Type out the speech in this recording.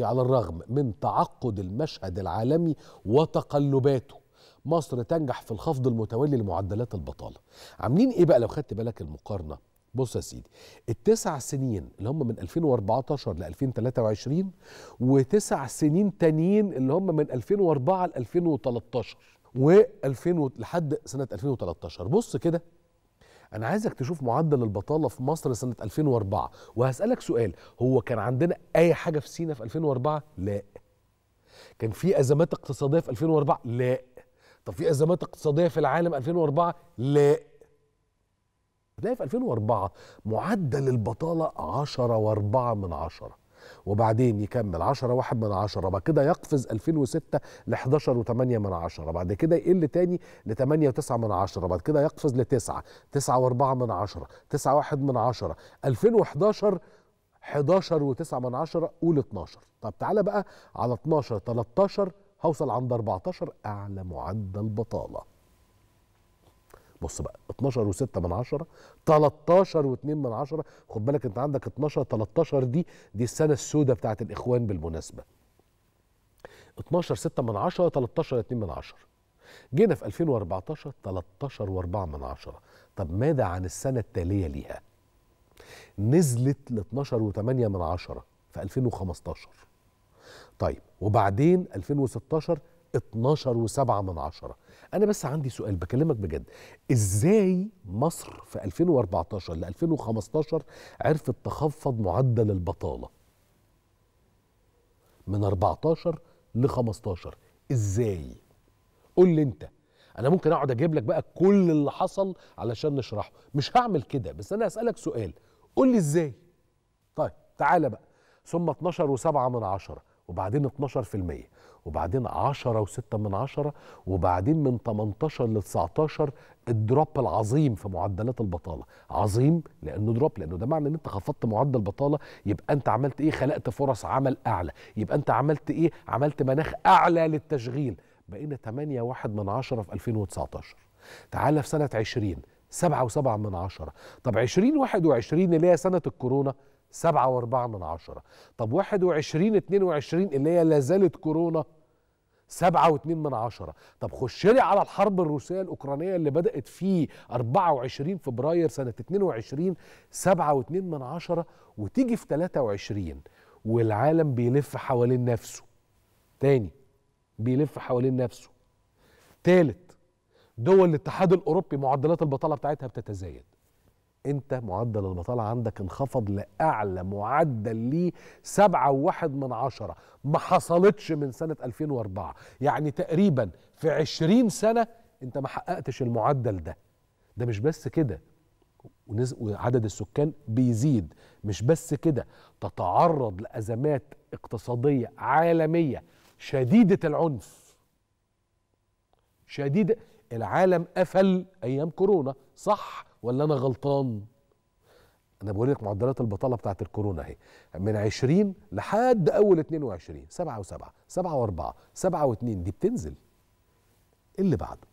على الرغم من تعقد المشهد العالمي وتقلباته مصر تنجح في الخفض المتوالي لمعدلات البطاله عاملين ايه بقى لو خدت بالك المقارنه بص يا سيدي التسع سنين اللي هم من 2014 ل 2023 وتسع سنين تانيين اللي هم من 2004 ل 2013 و 2000 لحد سنه 2013 بص كده انا عايزك تشوف معدل البطاله في مصر سنه 2004 وهسالك سؤال هو كان عندنا اي حاجه في سينا في 2004 لا كان في ازمات اقتصاديه في 2004 لا طب في ازمات اقتصاديه في العالم 2004 لا هتلاقي في 2004 معدل البطاله 10 و4 من 10 وبعدين يكمل 10 1 من 10 بعد كده يقفز 2006 ل 11 و8 من 10 بعد كده يقل تاني ل 8 و9 من 10 بعد كده يقفز ل 9 9 و4 من 10 9 1 من 10 2011 11 و9 من عشرة قول 12 طب تعالى بقى على 12 13 هوصل عند 14 اعلى معدل بطاله بص بقى 12 و6 من 10 13 و2 من 10 خد بالك انت عندك 12 13 دي دي السنه السوداء بتاعت الاخوان بالمناسبه 12 6 من 10 13 2 من 10 جينا في 2014 13 و4 من 10 طب ماذا عن السنه التاليه ليها نزلت ل 12 و8 من 10 في 2015 طيب وبعدين 2016 12 و7 من عشرة أنا بس عندي سؤال بكلمك بجد إزاي مصر في 2014 ل 2015 عرفت تخفض معدل البطالة من 14 ل 15 إزاي قول لي أنت أنا ممكن أقعد أجيب لك بقى كل اللي حصل علشان نشرحه مش هعمل كده بس أنا هسألك سؤال قول لي إزاي طيب تعالى بقى ثم 12 و7 من عشرة وبعدين 12% وبعدين 10 و6 من 10 وبعدين من 18 ل 19 الدروب العظيم في معدلات البطاله عظيم لانه دروب لانه ده معنى ان انت خفضت معدل بطاله يبقى انت عملت ايه خلقت فرص عمل اعلى يبقى انت عملت ايه عملت مناخ اعلى للتشغيل بقينا 8.1 من 10 في 2019 تعالى في سنه 20 7.7 من 10 طب 2021 اللي هي سنه الكورونا سبعة واربعة من عشرة طب واحد وعشرين اتنين وعشرين اللي هي لازالت كورونا سبعة واتنين من عشرة طب خشلي على الحرب الروسية الأوكرانية اللي بدأت في 24 فبراير سنة 22 سبعة واتنين من عشرة وتيجي في 23 والعالم بيلف حوالين نفسه تاني بيلف حوالين نفسه تالت دول الاتحاد الأوروبي معدلات البطالة بتاعتها بتتزايد انت معدل البطاله عندك انخفض لاعلى معدل ليه سبعة وواحد من عشرة ما حصلتش من سنه 2004 يعني تقريبا في 20 سنه انت ما حققتش المعدل ده ده مش بس كده وعدد السكان بيزيد مش بس كده تتعرض لازمات اقتصاديه عالميه شديده العنف شديده العالم قفل ايام كورونا صح ولا انا غلطان انا بقول لك معدلات البطاله بتاعت الكورونا اهي من 20 لحد اول 22 7 و7 7 و4 7 و2 دي بتنزل إيه اللي بعده